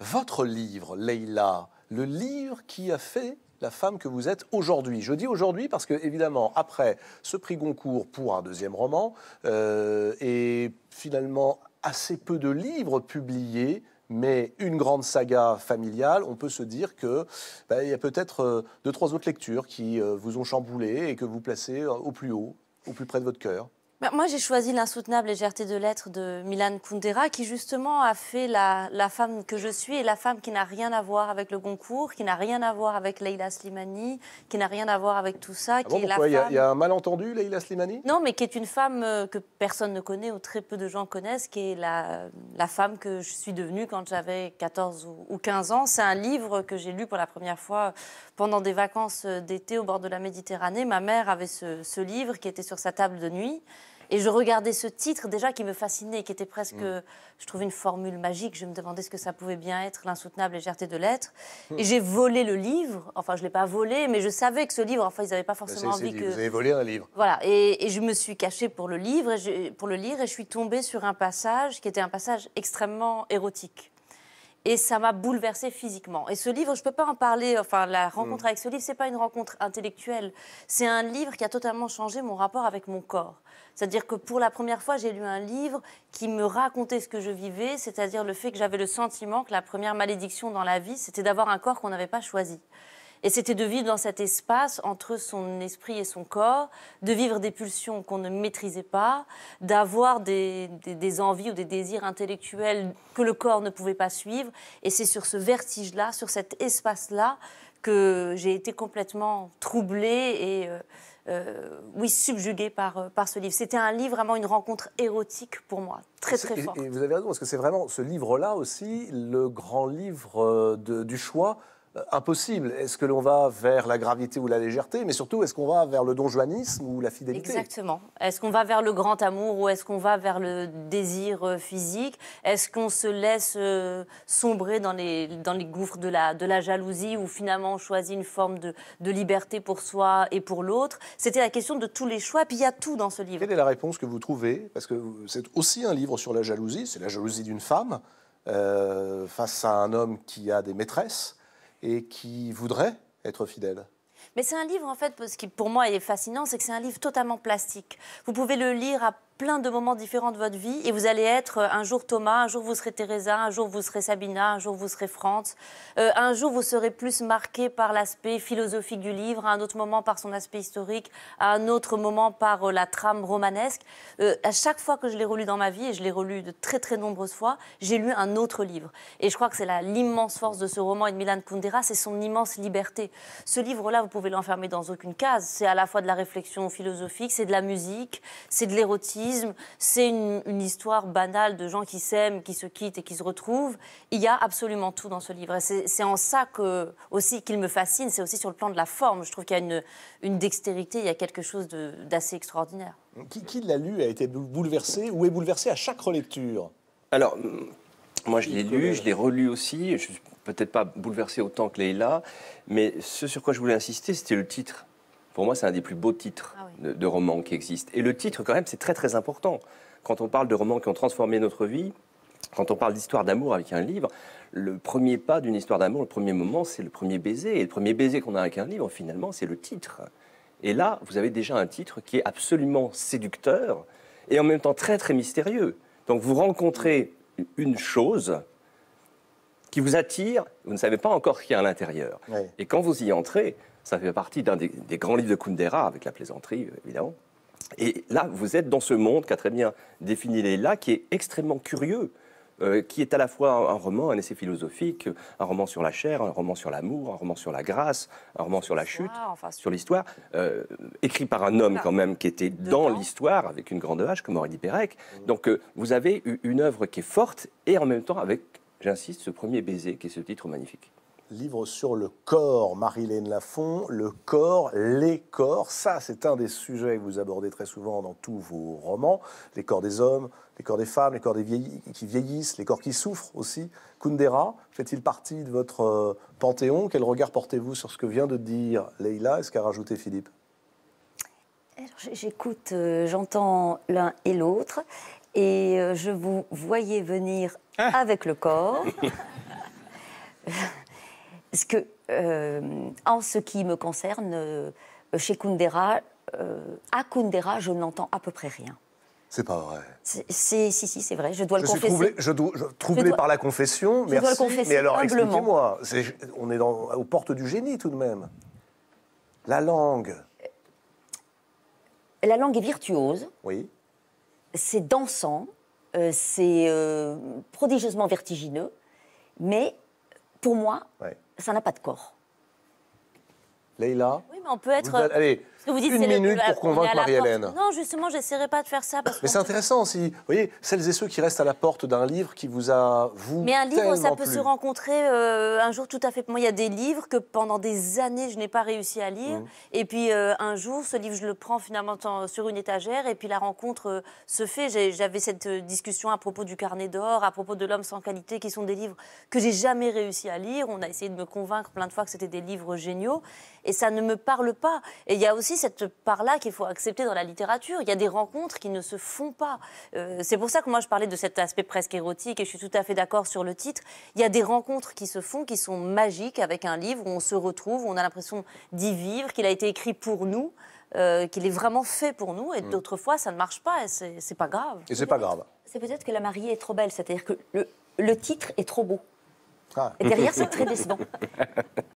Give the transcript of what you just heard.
votre livre, Leïla, le livre qui a fait la femme que vous êtes aujourd'hui. Je dis aujourd'hui parce que, évidemment, après ce prix Goncourt pour un deuxième roman, euh, et finalement assez peu de livres publiés, mais une grande saga familiale, on peut se dire qu'il ben, y a peut-être euh, deux, trois autres lectures qui euh, vous ont chamboulé et que vous placez au plus haut, au plus près de votre cœur. Bah, moi, j'ai choisi l'insoutenable légèreté de l'être de Milan Kundera, qui justement a fait la, femme que je suis et la femme qui n'a rien à voir avec le Goncourt, qui n'a rien à voir avec Leila Slimani, qui n'a rien à voir avec tout ça. Ah qui est femme... il, y a, un malentendu, Leila Slimani Non, mais qui est une femme euh, que personne ne connaît ou très peu de gens connaissent, qui est la, femme que je suis devenue quand j'avais 14 ou 15 ans. C'est un livre que j'ai lu pour la première fois pendant des vacances euh, d'été au bord de la Méditerranée. Ma mère avait ce, ce livre qui était sur sa table de nuit. Et je regardais ce titre déjà qui me fascinait, qui était presque, mm. je trouvais une formule magique. Je me demandais ce que ça pouvait bien être, l'insoutenable légèreté de l'être. Mm. Et j'ai volé le livre. Enfin, je l'ai pas volé, mais je savais que ce livre, enfin, ils n'avaient pas bah, forcément envie que. Vous avez volé un livre. Voilà. Et, je me suis cachée pour le livre, pour le lire, et je suis tombée sur un passage qui était un passage extrêmement érotique et ça m'a bouleversée physiquement. Et ce livre, je ne peux pas en parler, enfin la rencontre mm. avec ce livre, ce n'est pas une rencontre intellectuelle, c'est un livre qui a totalement changé mon rapport avec mon corps. C'est-à-dire que pour la première fois, j'ai lu un livre qui me racontait ce que je vivais, c'est-à-dire le fait que j'avais le sentiment que la première malédiction dans la vie, c'était d'avoir un corps qu'on n'avait pas choisi. Et c'était de vivre dans cet espace entre son esprit et son corps, de vivre des pulsions qu'on ne maîtrisait pas, d'avoir des, envies ou des désirs intellectuels que le corps ne pouvait pas suivre. Et c'est sur ce vertige-là, sur cet espace-là, que j'ai été complètement troublée et, euh, euh, oui, subjuguée par, euh, par ce livre. C'était un livre, vraiment une rencontre érotique pour moi, très très forte. Et, vous avez raison, parce que c'est vraiment ce livre-là aussi, le grand livre du choix euh, impossible. Est-ce que l'on va vers la gravité ou la légèreté Mais surtout, est-ce qu'on va vers le donjuanisme ou la fidélité Exactement. Est-ce qu'on va vers le grand amour ou est-ce qu'on va vers le désir euh, physique Est-ce qu'on se laisse euh, sombrer dans les, dans les gouffres de la, de la jalousie ou finalement on choisit une forme de, liberté pour soi et pour l'autre C'était la question de tous les choix. Puis il y a tout dans ce livre. Quelle est la réponse que vous trouvez Parce que c'est aussi un livre sur la jalousie. C'est la jalousie d'une femme face à un homme qui a des maîtresses et qui voudraient être fidèles. Mais c'est un livre, en fait, ce qui pour moi est fascinant, c'est que c'est un livre totalement plastique. Vous pouvez le lire à plein de moments différents de votre vie et vous allez être euh, un jour Thomas, un jour vous serez Teresa, un jour vous serez Sabina, un jour vous serez France. Euh, un jour vous serez plus marqué par l'aspect philosophique du livre, à un autre moment par son aspect historique, à un autre moment par euh, la trame romanesque. à chaque fois que je l'ai relu dans ma vie, et je l'ai relu de très très nombreuses fois, j'ai lu un autre livre. Et je crois que c'est l'immense force de ce roman et de Milan Kundera, c'est son immense liberté. Ce livre-là, vous pouvez l'enfermer dans aucune case. C'est à la fois de la réflexion philosophique, c'est de la musique, c'est de l'érotisme c'est une, histoire banale de gens qui s'aiment, qui se quittent et qui se retrouvent. Il y a absolument tout dans ce livre. c'est en ça que, aussi qu'il me fascine, c'est aussi sur le plan de la forme. Je trouve qu'il y a une, dextérité, il y a quelque chose d'assez extraordinaire. Qui, qui l'a lu a été bouleversé ou est bouleversé à chaque relecture Alors, moi je l'ai lu, je l'ai relu aussi. Je suis peut-être pas bouleversé autant que Leïla, mais ce sur quoi je voulais insister, c'était le titre. Pour moi, c'est un des plus beaux titres ah de, romans qui existent. Et le titre, quand même, c'est très très important. Quand on parle de romans qui ont transformé notre vie, quand on parle d'histoire d'amour avec un livre, le premier pas d'une histoire d'amour, le premier moment, c'est le premier baiser. Et le premier baiser qu'on a avec un livre, finalement, c'est le titre. Et là, vous avez déjà un titre qui est absolument séducteur et en même temps très très mystérieux. Donc vous rencontrez une chose qui vous attire, vous ne savez pas encore ce qu'il y a à l'intérieur. Et quand vous y entrez, ça fait partie d'un des, grands livres de Kundera, avec la plaisanterie, évidemment. Et là, vous êtes dans ce monde qu'a très bien défini Leila, qui est extrêmement curieux, euh, qui est à la fois un, roman, un essai philosophique, un roman sur la chair, un roman sur l'amour, un roman sur la grâce, un roman sur la chute, sur l'histoire, euh, écrit par un homme quand même qui était dans l'histoire, avec une grande hache, comme Aurélie Pérec. Mm. Donc euh, vous avez une œuvre qui est forte et en même temps avec, j'insiste, ce premier baiser qui est ce titre magnifique livre sur le corps, Marilène Lafont, le corps, les corps, ça c'est un des sujets que vous abordez très souvent dans tous vos romans, les corps des hommes, les corps des femmes, les corps des vieillis, qui vieillissent, les corps qui souffrent aussi. Kundera fait-il partie de votre euh, panthéon Quel regard portez-vous sur ce que vient de dire Leïla et ce qu'a rajouté Philippe J'écoute, euh, j'entends l'un et l'autre et euh, je vous voyais venir ah. avec le corps. Parce que, euh, en ce qui me concerne, euh, chez Kundera, euh, à Kundera, je n'entends à peu près rien. C'est pas vrai. C'est, si, si, c'est vrai. Je dois le confesser. je, dois, je, par la confession. mais alors, expliquez-moi. on est dans, aux portes du génie tout de même. La langue. La langue est virtuose. Oui. C'est dansant. c'est prodigieusement vertigineux. Mais pour moi, ça n'a pas de corps. Leïla Oui, mais on peut être vous une minute pour convaincre Marie-Hélène. Non, justement, j'essaierai pas de faire ça. Mais c'est intéressant aussi. Vous voyez, celles et ceux qui restent à la porte d'un livre qui vous a vous. Mais un livre, ça peut se rencontrer euh, un jour tout à fait. Moi, il y a des livres que pendant des années je n'ai pas réussi à lire, mm. et puis euh, un jour, ce livre, je le prends finalement sur une étagère, et puis la rencontre euh, se fait. J'avais cette discussion à propos du Carnet d'or, à propos de L'homme sans qualité, qui sont des livres que j'ai jamais réussi à lire. On a essayé de me convaincre plein de fois que c'était des livres géniaux, et ça ne me parle pas. Et il y a aussi cette part-là qu'il faut accepter dans la littérature. Il y a des rencontres qui ne se font pas. Euh, c'est pour ça que moi je parlais de cet aspect presque érotique et je suis tout à fait d'accord sur le titre. Il y a des rencontres qui se font qui sont magiques avec un livre où on se retrouve, où on a l'impression d'y vivre, qu'il a été écrit pour nous. Euh, qu'il est vraiment fait pour nous et mm. d'autres fois ça ne marche pas et c'est pas grave. Et c'est pas grave. C'est peut-être que la mariée est trop belle, c'est-à-dire que le, titre est trop beau. Ah. Et derrière, c'est très décevant.